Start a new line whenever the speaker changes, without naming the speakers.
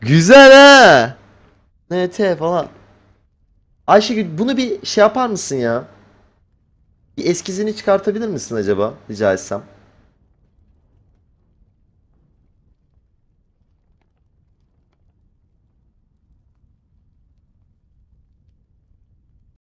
Güzel ha. NT falan. Ayşegül bunu bir şey yapar mısın ya? Bir eskizini çıkartabilir misin acaba rica etsem?